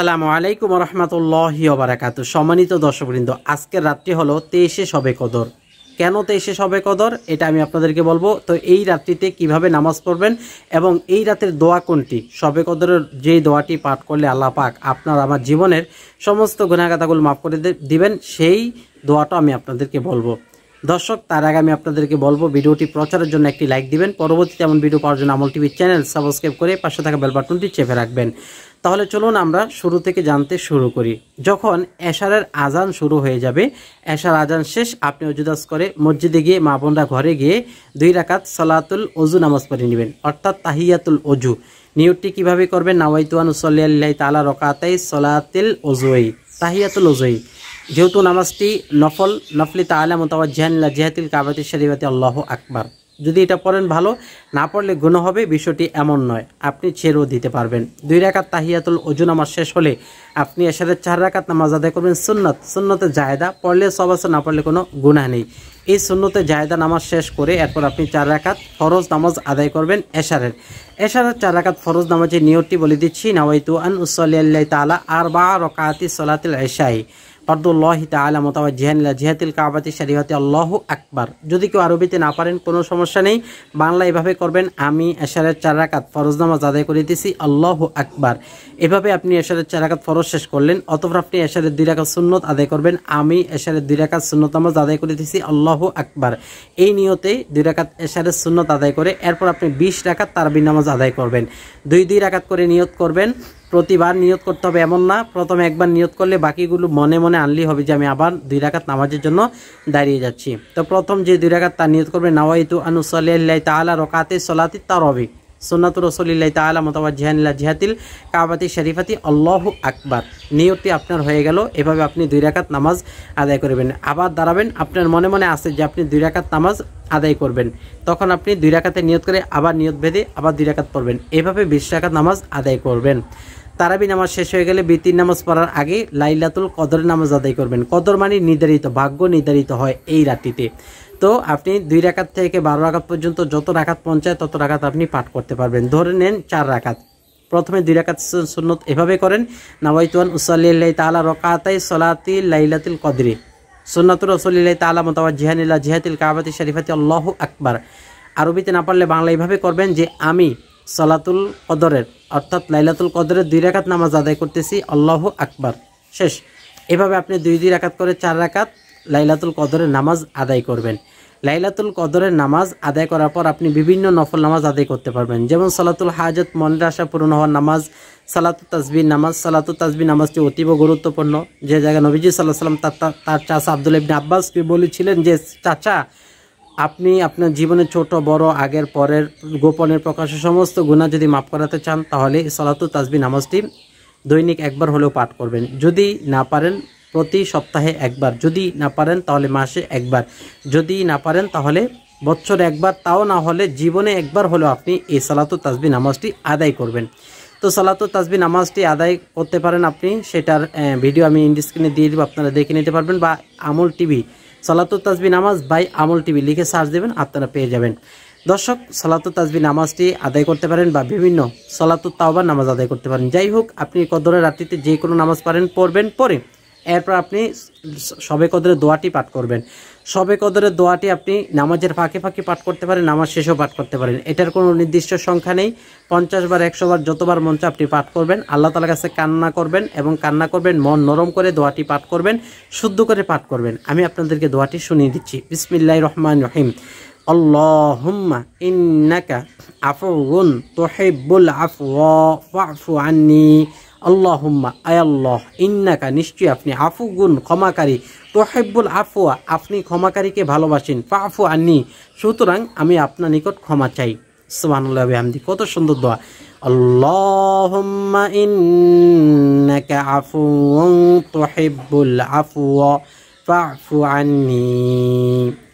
আসসালামু আলাইকুম রহমতুল্লাহ বারাকাত সম্মানিত দর্শকবৃন্দ আজকের রাত্রি হলো তেইশে সবে কদর কেন তেইশে সবে কদর এটা আমি আপনাদেরকে বলবো তো এই রাত্রিতে কিভাবে নামাজ পড়বেন এবং এই রাতের দোয়া কোনটি সবে কদরের যে দোয়াটি পাঠ করলে আল্লাহ পাক আপনার আমার জীবনের সমস্ত গুণাগাতাগুলো মাফ করে দিবেন সেই দোয়াটা আমি আপনাদেরকে বলবো দর্শক তার আগে আমি আপনাদেরকে বলবো ভিডিওটি প্রচারের জন্য একটি লাইক দিবেন পরবর্তীতে এমন ভিডিও পাওয়ার জন্য আমল টিভি চ্যানেল সাবস্ক্রাইব করে পাশে থাকা বেল বাটনটি চেপে রাখবেন তাহলে চলুন আমরা শুরু থেকে জানতে শুরু করি যখন এশারের আজান শুরু হয়ে যাবে এশার আজান শেষ আপনি অজুদাস করে মসজিদে গিয়ে মা বোনরা ঘরে গিয়ে দুই রাকাত সলাতুল অজু নামাজ পড়ে নেবেন অর্থাৎ তাহিয়াতুল অজু নিয়তটি কীভাবে করবেন নাওয়াইতুয়ানুসল্লাহ তালা রকাতাই সলাতিল অজুই তাহিয়াতুল অজুই যেহেতু নামাজটি নফল নফলি তালা মোতাবাজ্জাহান্লা জেহাতিল কাবাতি শরীফাতে আল্লাহ আকবার যদি এটা পড়েন ভালো না পড়লে গুণ হবে বিষয়টি এমন নয় আপনি ছেড়েও দিতে পারবেন দুই রাকাত তাহিয়াতুল অজু নামাজ শেষ হলে আপনি এসারের চার রাখাত নামাজ আদায় করবেন সুন্নত সুন্নতে জায়দা পড়লে সব আছে না পড়লে কোনো গুণা নেই এই সুন্নতে জায়দা নামাজ শেষ করে এরপর আপনি চার রাখাত ফরজ নামাজ আদায় করবেন এশারের এশারের চার রাখাত ফরজ নামাজের নিয়তটি বলে দিচ্ছি তু আন আল্লাহ তালা আর বা রকাতি সলাতিল এশাই ফর্দুল্লাহ তালা মোতাবা জিহানিলা জিহাতিল কাবাতি শরীয়তে আল্লাহ আকবর যদি কেউ আরবিতে না পারেন কোনো সমস্যা নেই বাংলা এভাবে করবেন আমি এশারের চার রাকাত ফরজ নামাজ আদায় করে দিয়েছি আল্লাহ আকবর এভাবে আপনি এশারের চার রাকাত ফরজ শেষ করলেন অতপর আপনি এশারের দুই রাকাত সুন্নত আদায় করবেন আমি এশারের দুই রাকাত সুন্নত নামাজ আদায় করে দিয়েছি আল্লাহ আকবর এই নিয়তে দুই রাকাত এশারের সুন্নত আদায় করে এরপর আপনি বিশ রাকাত তারবির নামাজ আদায় করবেন দুই দুই রাখাত করে নিয়ত করবেন প্রতিবার নিয়ত করতে হবে এমন না প্রথম একবার নিয়ত করলে বাকিগুলো মনে মনে আনলেই হবে যে আমি আবার দুই রাখাত নামাজের জন্য দাঁড়িয়ে যাচ্ছি তো প্রথম যে দুই রাকাত তা নিয়ত করবে নাওয়াইতু আনুসলিল্লাহ তালা রকাতে সলাতি তার হবে সুন্নাত রসলিল্লাহ তালা মোতাবাদ জিহানিল্লা জিহাতিল কাবাতি শরীফাতি আল্লাহ আকবার নিয়তি আপনার হয়ে গেল এভাবে আপনি দুই রাখাত নামাজ আদায় করবেন আবার দাঁড়াবেন আপনার মনে মনে আছে যে আপনি দুই রাখাত নামাজ আদায় করবেন তখন আপনি দুই রাখাতে নিয়ত করে আবার নিয়ত ভেদে আবার দুই রাখাত পড়বেন এভাবে বিশ নামাজ আদায় করবেন তারাবি নামাজ শেষ হয়ে গেলে বৃত্তির নামাজ পড়ার আগে লাইলাতুল কদর নামাজ আদায় করবেন কদর মানে নির্ধারিত ভাগ্য নির্ধারিত হয় এই রাত্রিতে তো আপনি দুই রাখাত থেকে বারো রাখাত পর্যন্ত যত রাখাত পঞ্চায় তত রাখাত আপনি পাঠ করতে পারবেন ধরে নেন চার রাখাত প্রথমে দুই রাখাত সুন্নত এভাবে করেন নাওয়াইতুয়ান উসাল্লিল্লাহ তালা রকাতাই সলাতি লাইলাতুল কদরি সুন্নাতুর রসলিল্লাহ তালা মোতাবা জিহানিল্লা জিহাতিল কাবাতি শরীফাতি আল্লাহ আকবার আরবিতে না পারলে বাংলা এইভাবে করবেন যে আমি সলাতুল কদরের অর্থাৎ লাইলাতুল কদরের দুই রাকাত নামাজ আদায় করতেছি আল্লাহ আকবার শেষ এভাবে আপনি দুই দুই রাকাত করে চার রাকাত লাইলাতুল কদরের নামাজ আদায় করবেন লাইলাতুল কদরের নামাজ আদায় করার পর আপনি বিভিন্ন নফল নামাজ আদায় করতে পারবেন যেমন সালাতুল হাজত মনের আশা পূরণ হওয়ার নামাজ সালাতু তাজবির নামাজ সালাতু তাজবির নামাজটি অতীব গুরুত্বপূর্ণ যে জায়গায় নবীজি সাল্লাহ সাল্লাম তার চাচা আব্দুল ইবিন আব্বাসকে বলেছিলেন যে চাচা আপনি আপনার জীবনে ছোট বড় আগের পরের গোপনের প্রকাশে সমস্ত গুণা যদি মাফ করাতে চান তাহলে সালাতু তাজবি নামাজটি দৈনিক একবার হলেও পাঠ করবেন যদি না পারেন প্রতি সপ্তাহে একবার যদি না পারেন তাহলে মাসে একবার যদি না পারেন তাহলে বছর একবার তাও না হলে জীবনে একবার হলেও আপনি এই সালাতু তাজবি নামাজটি আদায় করবেন তো সালাতু তাজবি নামাজটি আদায় করতে পারেন আপনি সেটার ভিডিও আমি ইন্ডিস্ক্রিনে দিয়ে দেবো আপনারা দেখে নিতে পারবেন বা আমল টিভি সালাত তাজবি নামাজ বাই আমল টিভি লিখে সার্চ দেবেন আপনারা পেয়ে যাবেন দর্শক সালাত তাজবি নামাজটি আদায় করতে পারেন বা বিভিন্ন সালাত তাওবার নামাজ আদায় করতে পারেন যাই হোক আপনি কদরের রাত্রিতে যে কোনো নামাজ পারেন পড়বেন পরে এরপর আপনি সবে কদরের দোয়াটি পাঠ করবেন সবে কদরের দোয়াটি আপনি নামাজের ফাঁকে ফাঁকে পাঠ করতে পারেন নামাজ শেষেও পাঠ করতে পারেন এটার কোনো নির্দিষ্ট সংখ্যা নেই পঞ্চাশ বার একশো বার যতবার মঞ্চে আপনি পাঠ করবেন আল্লাহ তালার কাছে কান্না করবেন এবং কান্না করবেন মন নরম করে দোয়াটি পাঠ করবেন শুদ্ধ করে পাঠ করবেন আমি আপনাদেরকে দোয়াটি শুনিয়ে দিচ্ছি বিসমিল্লাহ রহমান রহিম اللهم إنك عفو تحب العفو فاعف عني আল্লাহম্মা আয়াল্লাহ ইন্নাকা নিশ্চয় আপনি আফু গুণ ক্ষমাকারী তোহেব্বুল আফুয়া আপনি ক্ষমাকারীকে ভালোবাসেন পা আফু আনি সুতরাং আমি আপনার নিকট ক্ষমা চাই সুবহানাল্লাহ বিহামদি কত সুন্দর দোয়া আল্লাহম্মা ইন্নাকা আফুউন তুহিব্বুল আফওয়া ফাফু আন্নী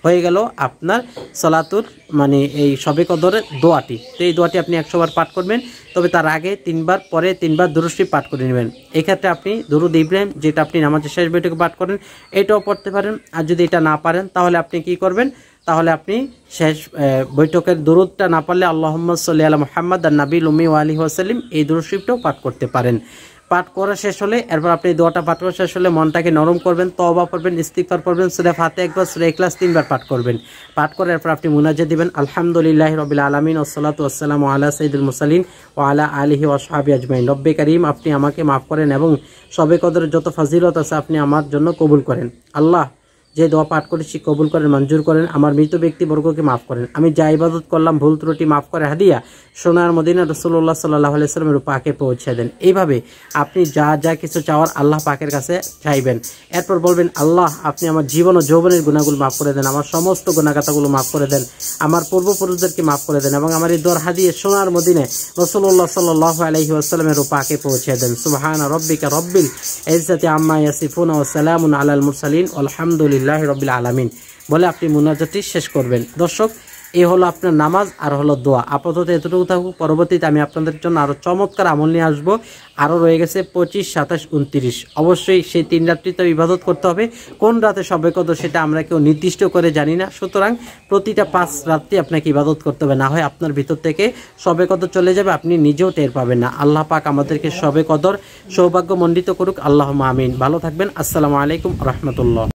হয়ে গেল আপনার সলাতুর মানে এই সবে কদরের দোয়াটি তো এই দোয়াটি আপনি একশোবার পাঠ করবেন তবে তার আগে তিনবার পরে তিনবার দুরুশটি পাঠ করে নেবেন এক্ষেত্রে আপনি দুরুদ ইব্রাহিম যেটা আপনি নামাজের শেষ বৈঠকে পাঠ করেন এটাও পড়তে পারেন আর যদি এটা না পারেন তাহলে আপনি কি করবেন তাহলে আপনি শেষ বৈঠকের দূরত্বটা না পারলে আল্লাহম্মদ মোহাম্মদ সাল্লি আল মোহাম্মদ আর নাবিল উমি ওয়ালি ওয়াসাল্লিম এই দূরশিপটাও পাঠ করতে পারেন পাঠ করা শেষ হলে এরপর আপনি দোয়াটা পাঠ করা শেষ হলে মনটাকে নরম করবেন তবা পড়বেন ইস্তিকফার পড়বেন সুরে ফাতে একবার সুরে ক্লাস তিনবার পাঠ করবেন পাঠ করার এরপর আপনি মুনাজে দিবেন আলহামদুলিল্লাহ রবিল আলমিন ওসলাত আসসালাম আল্লাহ সঈদুল মুসালিন ও আলা আলহি ওসাহাবি আজমাইন রব্বে করিম আপনি আমাকে মাফ করেন এবং সবে কদরের যত ফাজিলত আছে আপনি আমার জন্য কবুল করেন আল্লাহ যে দোয়া পাঠ করেছি কবুল করেন মঞ্জুর করেন আমার মৃত ব্যক্তিবর্গকে মাফ করেন আমি যা ইবাদত করলাম ভুল ত্রুটি মাফ করে হাদিয়া সোনার মদিনা রসুল্লাহ সাল্লাহ আলাইস্লামের পাকে পৌঁছে দেন এইভাবে আপনি যা যা কিছু চাওয়ার আল্লাহ পাকের কাছে চাইবেন এরপর বলবেন আল্লাহ আপনি আমার জীবন ও যৌবনের গুণাগুলো মাফ করে দেন আমার সমস্ত গুণাগাতাগুলো মাফ করে দেন আমার পূর্বপুরুষদেরকে মাফ করে দেন এবং আমার এই দোয়ার হাদিয়ে সোনার মদিনে রসুল্লাহ সাল্লাহ আলহি আসসালামের পাকে পৌঁছে দেন সুবাহান রব্বিকা রব্বিল সাথে আম্মা ইয়াসিফুন ও সালামুন আলাল মুরসালিন আলহামদুলিল্লাহ আলহামদুলিল্লাহ রবিল আলামিন বলে আপনি মুনাজাতি শেষ করবেন দর্শক এ হলো আপনার নামাজ আর হলো দোয়া আপাতত এতটুকু থাকুক পরবর্তীতে আমি আপনাদের জন্য আরও চমৎকার আমল নিয়ে আসবো আরও রয়ে গেছে পঁচিশ সাতাশ উনত্রিশ অবশ্যই সেই তিন রাত্রি তো ইবাদত করতে হবে কোন রাতে সবে কত সেটা আমরা কেউ নির্দিষ্ট করে জানি না সুতরাং প্রতিটা পাঁচ রাত্রি আপনাকে ইবাদত করতে হবে না হয় আপনার ভিতর থেকে সবে কত চলে যাবে আপনি নিজেও টের পাবেন না আল্লাহ পাক আমাদেরকে সবে কদর সৌভাগ্যমণ্ডিত করুক আল্লাহ মামিন ভালো থাকবেন আসসালামু আলাইকুম রহমতুল্লাহ